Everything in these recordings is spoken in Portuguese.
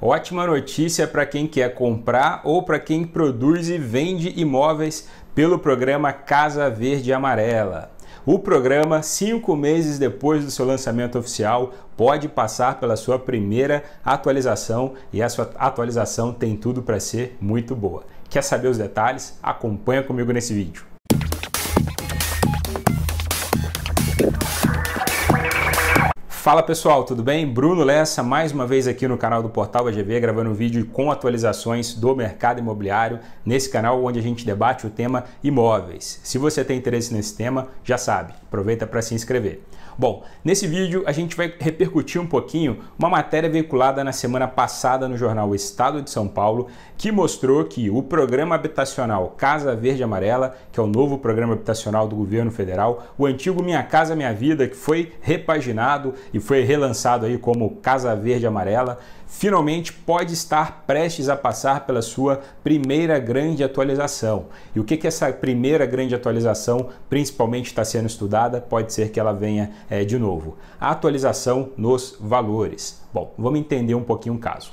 Ótima notícia para quem quer comprar ou para quem produz e vende imóveis pelo programa Casa Verde Amarela. O programa, cinco meses depois do seu lançamento oficial, pode passar pela sua primeira atualização e a sua atualização tem tudo para ser muito boa. Quer saber os detalhes? Acompanha comigo nesse vídeo. Fala pessoal, tudo bem? Bruno Lessa, mais uma vez aqui no canal do Portal AGV, gravando um vídeo com atualizações do mercado imobiliário, nesse canal onde a gente debate o tema imóveis. Se você tem interesse nesse tema, já sabe, aproveita para se inscrever. Bom, nesse vídeo a gente vai repercutir um pouquinho uma matéria veiculada na semana passada no jornal Estado de São Paulo, que mostrou que o programa habitacional Casa Verde Amarela, que é o novo programa habitacional do governo federal, o antigo Minha Casa Minha Vida, que foi repaginado e foi relançado aí como Casa Verde Amarela, finalmente pode estar prestes a passar pela sua primeira grande atualização. E o que, que essa primeira grande atualização, principalmente, está sendo estudada? Pode ser que ela venha é, de novo. Atualização nos valores. Bom, vamos entender um pouquinho o caso.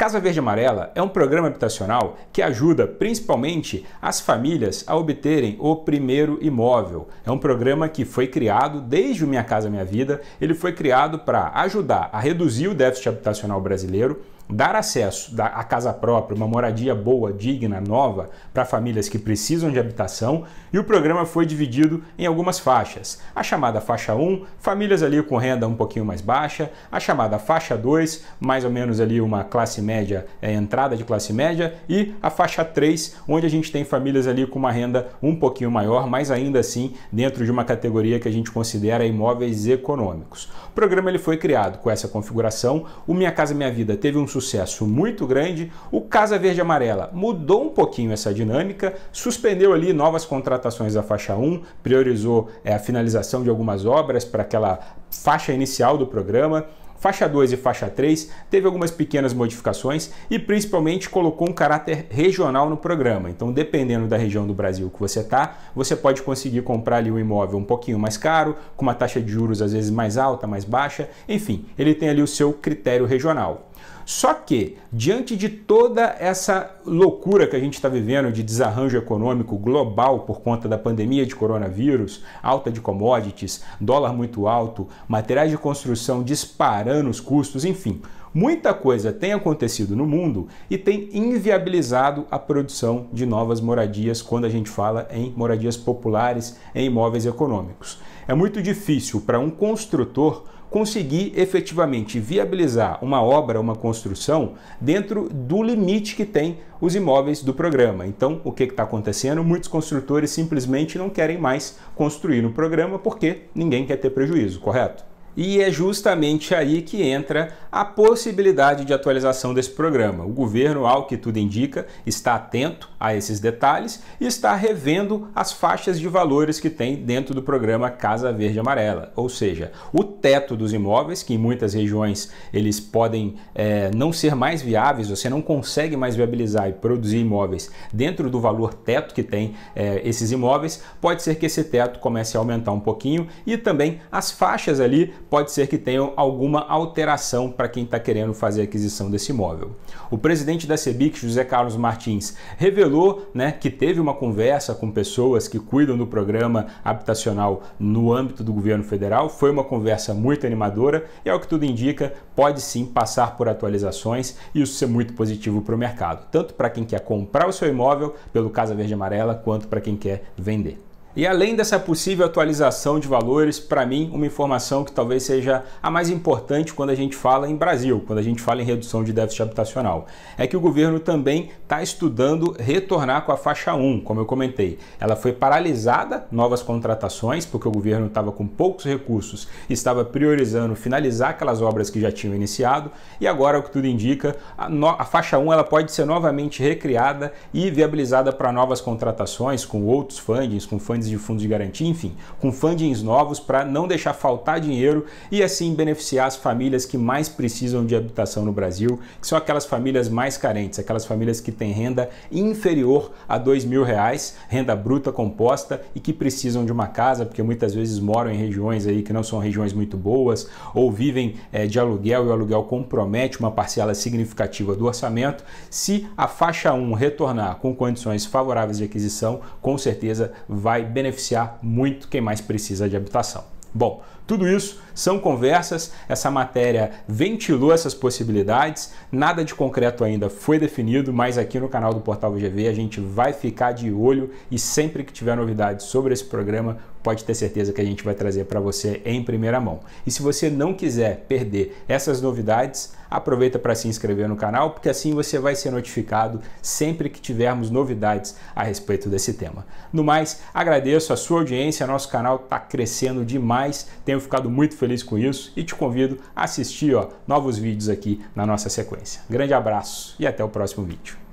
Casa Verde Amarela é um programa habitacional que ajuda principalmente as famílias a obterem o primeiro imóvel. É um programa que foi criado desde o Minha Casa Minha Vida, ele foi criado para ajudar a reduzir o déficit habitacional brasileiro, dar acesso à casa própria, uma moradia boa, digna, nova para famílias que precisam de habitação, e o programa foi dividido em algumas faixas. A chamada faixa 1, famílias ali com renda um pouquinho mais baixa, a chamada faixa 2, mais ou menos ali uma classe média média, é, entrada de classe média, e a faixa 3, onde a gente tem famílias ali com uma renda um pouquinho maior, mas ainda assim dentro de uma categoria que a gente considera imóveis econômicos. O programa ele foi criado com essa configuração. O Minha Casa Minha Vida teve um sucesso muito grande. O Casa Verde Amarela mudou um pouquinho essa dinâmica, suspendeu ali novas contratações da faixa 1, priorizou é, a finalização de algumas obras para aquela faixa inicial do programa faixa 2 e faixa 3, teve algumas pequenas modificações e principalmente colocou um caráter regional no programa. Então, dependendo da região do Brasil que você está, você pode conseguir comprar ali um imóvel um pouquinho mais caro, com uma taxa de juros às vezes mais alta, mais baixa, enfim, ele tem ali o seu critério regional. Só que, diante de toda essa loucura que a gente está vivendo de desarranjo econômico global por conta da pandemia de coronavírus, alta de commodities, dólar muito alto, materiais de construção disparando os custos, enfim, muita coisa tem acontecido no mundo e tem inviabilizado a produção de novas moradias quando a gente fala em moradias populares, em imóveis econômicos. É muito difícil para um construtor conseguir efetivamente viabilizar uma obra, uma construção, dentro do limite que tem os imóveis do programa. Então, o que está acontecendo? Muitos construtores simplesmente não querem mais construir no programa porque ninguém quer ter prejuízo, correto? E é justamente aí que entra a possibilidade de atualização desse programa. O governo, ao que tudo indica, está atento a esses detalhes e está revendo as faixas de valores que tem dentro do programa Casa Verde Amarela, ou seja, o teto dos imóveis, que em muitas regiões eles podem é, não ser mais viáveis, você não consegue mais viabilizar e produzir imóveis dentro do valor teto que tem é, esses imóveis, pode ser que esse teto comece a aumentar um pouquinho e também as faixas ali pode ser que tenham alguma alteração para quem está querendo fazer a aquisição desse imóvel. O presidente da Sebic, José Carlos Martins, revelou né, que teve uma conversa com pessoas que cuidam do programa habitacional no âmbito do governo federal. Foi uma conversa muito animadora e, ao que tudo indica, pode sim passar por atualizações e isso ser muito positivo para o mercado, tanto para quem quer comprar o seu imóvel pelo Casa Verde Amarela, quanto para quem quer vender. E além dessa possível atualização de valores, para mim, uma informação que talvez seja a mais importante quando a gente fala em Brasil, quando a gente fala em redução de déficit habitacional, é que o governo também está estudando retornar com a faixa 1, como eu comentei. Ela foi paralisada, novas contratações, porque o governo estava com poucos recursos e estava priorizando finalizar aquelas obras que já tinham iniciado, e agora, o que tudo indica, a, no... a faixa 1 ela pode ser novamente recriada e viabilizada para novas contratações com outros fundings, com fundings de fundos de garantia, enfim, com fundings novos para não deixar faltar dinheiro e assim beneficiar as famílias que mais precisam de habitação no Brasil, que são aquelas famílias mais carentes, aquelas famílias que têm renda inferior a dois mil reais, renda bruta composta e que precisam de uma casa, porque muitas vezes moram em regiões aí que não são regiões muito boas ou vivem é, de aluguel e o aluguel compromete uma parcela significativa do orçamento. Se a faixa 1 retornar com condições favoráveis de aquisição, com certeza vai beneficiar muito quem mais precisa de habitação. Bom, tudo isso são conversas, essa matéria ventilou essas possibilidades, nada de concreto ainda foi definido, mas aqui no canal do Portal VGV a gente vai ficar de olho e sempre que tiver novidades sobre esse programa, pode ter certeza que a gente vai trazer para você em primeira mão. E se você não quiser perder essas novidades, aproveita para se inscrever no canal, porque assim você vai ser notificado sempre que tivermos novidades a respeito desse tema. No mais, agradeço a sua audiência, nosso canal está crescendo demais, tenho tenho ficado muito feliz com isso e te convido a assistir ó, novos vídeos aqui na nossa sequência. Grande abraço e até o próximo vídeo.